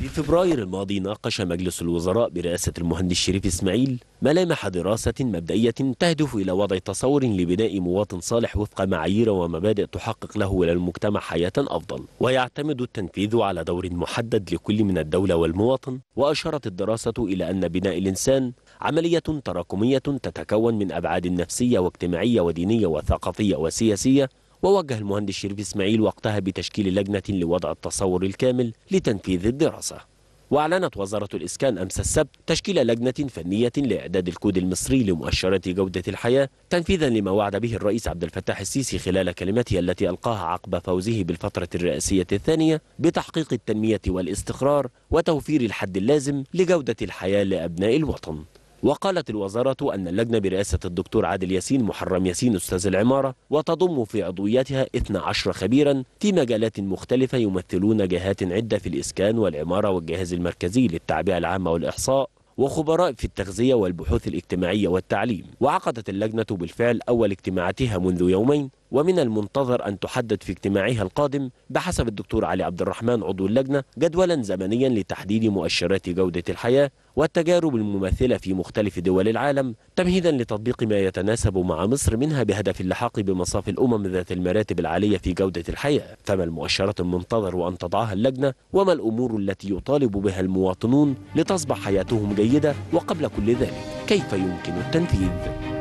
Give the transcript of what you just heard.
في فبراير الماضي ناقش مجلس الوزراء برئاسة المهندس شريف إسماعيل ملامح دراسة مبدئية تهدف إلى وضع تصور لبناء مواطن صالح وفق معايير ومبادئ تحقق له وللمجتمع حياة أفضل ويعتمد التنفيذ على دور محدد لكل من الدولة والمواطن وأشارت الدراسة إلى أن بناء الإنسان عملية تراكمية تتكون من أبعاد نفسية واجتماعية ودينية وثقافية وسياسية ووجه المهندس شريف إسماعيل وقتها بتشكيل لجنة لوضع التصور الكامل لتنفيذ الدراسة وأعلنت وزارة الإسكان أمس السبت تشكيل لجنة فنية لإعداد الكود المصري لمؤشرات جودة الحياة تنفيذا لما وعد به الرئيس عبد الفتاح السيسي خلال كلمته التي ألقاها عقب فوزه بالفترة الرئاسية الثانية بتحقيق التنمية والاستقرار وتوفير الحد اللازم لجودة الحياة لأبناء الوطن وقالت الوزارة أن اللجنة برئاسة الدكتور عادل ياسين محرم ياسين أستاذ العمارة وتضم في عضويتها 12 خبيرا في مجالات مختلفة يمثلون جهات عدة في الإسكان والعمارة والجهاز المركزي للتعبئة العامة والإحصاء وخبراء في التغذية والبحوث الاجتماعية والتعليم وعقدت اللجنة بالفعل أول اجتماعاتها منذ يومين ومن المنتظر أن تحدد في اجتماعها القادم بحسب الدكتور علي عبد الرحمن عضو اللجنة جدولا زمنيا لتحديد مؤشرات جودة الحياة والتجارب المماثلة في مختلف دول العالم تمهيدا لتطبيق ما يتناسب مع مصر منها بهدف اللحاق بمصاف الأمم ذات المراتب العالية في جودة الحياة فما المؤشرات المنتظر أن تضعها اللجنة وما الأمور التي يطالب بها المواطنون لتصبح حياتهم جيدة وقبل كل ذلك كيف يمكن التنفيذ؟